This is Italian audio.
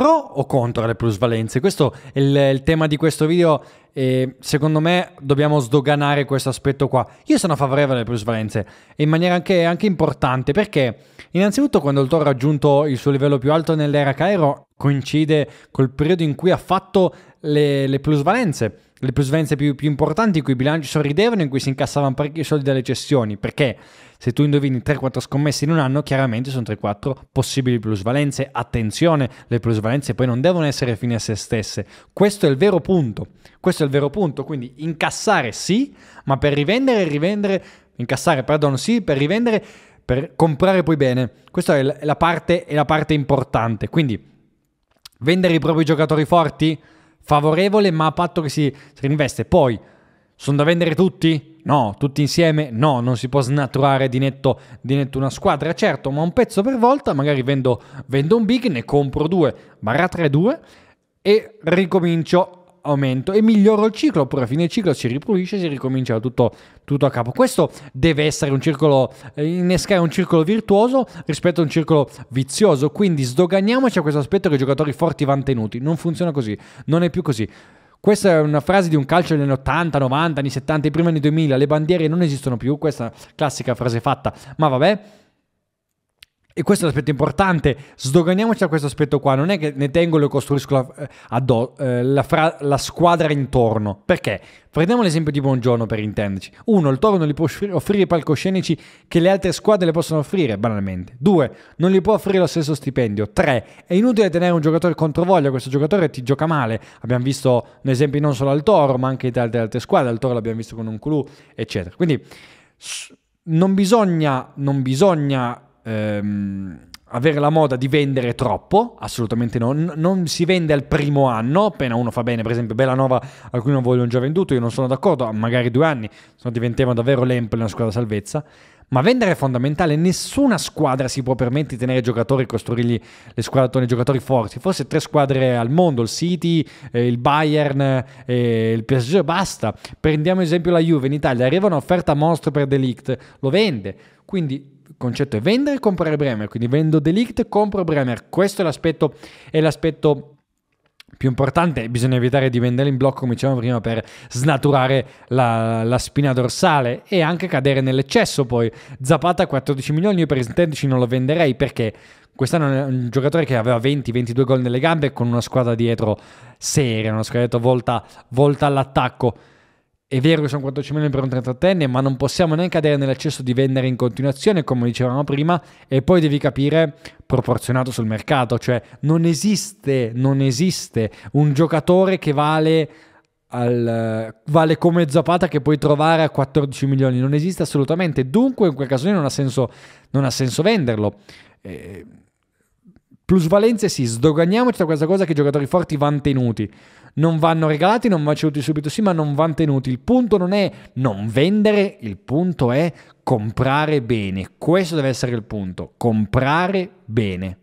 pro o contro le plusvalenze? Questo è il, il tema di questo video e secondo me dobbiamo sdoganare questo aspetto qua. Io sono favorevole alle plusvalenze e in maniera anche, anche importante perché innanzitutto quando il Toro ha raggiunto il suo livello più alto nell'era Cairo coincide col periodo in cui ha fatto le, le plusvalenze le plusvalenze più, più, importanti in cui i bilanci sorridevano, in cui si incassavano parecchi soldi dalle cessioni, perché se tu indovini 3-4 scommesse in un anno, chiaramente sono 3-4 possibili plusvalenze. Attenzione, le plusvalenze poi non devono essere fine a se stesse. Questo è il vero punto. Questo è il vero punto, quindi incassare sì, ma per rivendere, rivendere, incassare, perdono, sì, per rivendere, per comprare poi bene. Questa è la parte, è la parte importante. Quindi vendere i propri giocatori forti favorevole, ma a patto che si, si reinveste. Poi, sono da vendere tutti? No, tutti insieme? No, non si può snaturare di netto, di netto una squadra, certo, ma un pezzo per volta, magari vendo, vendo un big, ne compro due, barra 3-2 e ricomincio aumento e miglioro il ciclo, oppure a fine ciclo si ripulisce e si ricomincia tutto, tutto, a capo. Questo deve essere un circolo, eh, innescare un circolo virtuoso rispetto a un circolo vizioso, quindi sdoganiamoci a questo aspetto che i giocatori forti vanno tenuti, non funziona così, non è più così. Questa è una frase di un calcio degli anni 80, 90, anni 70, i primi anni 2000, le bandiere non esistono più, questa classica frase fatta, ma vabbè. E questo è un aspetto importante, sdoganiamoci da questo aspetto qua, non è che ne tengo e lo costruisco la, eh, addo, eh, la, fra, la squadra intorno, perché? Prendiamo l'esempio di Buongiorno per intenderci. Uno, il Toro non gli può offrire i palcoscenici che le altre squadre le possono offrire, banalmente. Due, non gli può offrire lo stesso stipendio. Tre, è inutile tenere un giocatore contro voglia, questo giocatore ti gioca male. Abbiamo visto esempi non solo al Toro, ma anche dalle altre squadre, al Toro l'abbiamo visto con un Clou, eccetera. Quindi non bisogna, non bisogna ehm, avere la moda di vendere troppo, assolutamente no, N- non si vende al primo anno, appena uno fa bene, per esempio Bellanova alcuni non vogliono già venduto, io non sono d'accordo, magari due anni, se no diventiamo davvero l'Empel una squadra salvezza, ma vendere è fondamentale, nessuna squadra si può permettere di tenere giocatori e costruirgli le squadre con i giocatori forti, forse tre squadre al mondo, il City, eh, il Bayern, eh, il PSG, basta, prendiamo esempio la Juve in Italia, arriva un'offerta mostro per Delict, lo vende, quindi concetto è vendere e comprare Bremer, quindi vendo Delict, compro Bremer, questo è l'aspetto, è l'aspetto più importante, bisogna evitare di vendere in blocco, come dicevamo prima, per snaturare la, la, spina dorsale e anche cadere nell'eccesso. Poi Zapata 14 milioni, io per intenderci non lo venderei perché quest'anno è un giocatore che aveva 20-22 gol nelle gambe con una squadra dietro seria, una squadra volta, volta all'attacco. È vero che sono 14 milioni per un 38enne, ma non possiamo neanche cadere nell'eccesso di vendere in continuazione, come dicevamo prima, e poi devi capire proporzionato sul mercato, cioè non esiste, non esiste un giocatore che vale al, vale come Zapata che puoi trovare a 14 milioni, non esiste assolutamente, dunque in quel caso non ha senso, non ha senso venderlo. Eh, plusvalenze sì, sdoganiamoci da questa cosa che i giocatori forti vanno tenuti non vanno regalati, non vanno ceduti subito, sì, ma non vanno tenuti. Il punto non è non vendere, il punto è comprare bene. Questo deve essere il punto, comprare bene.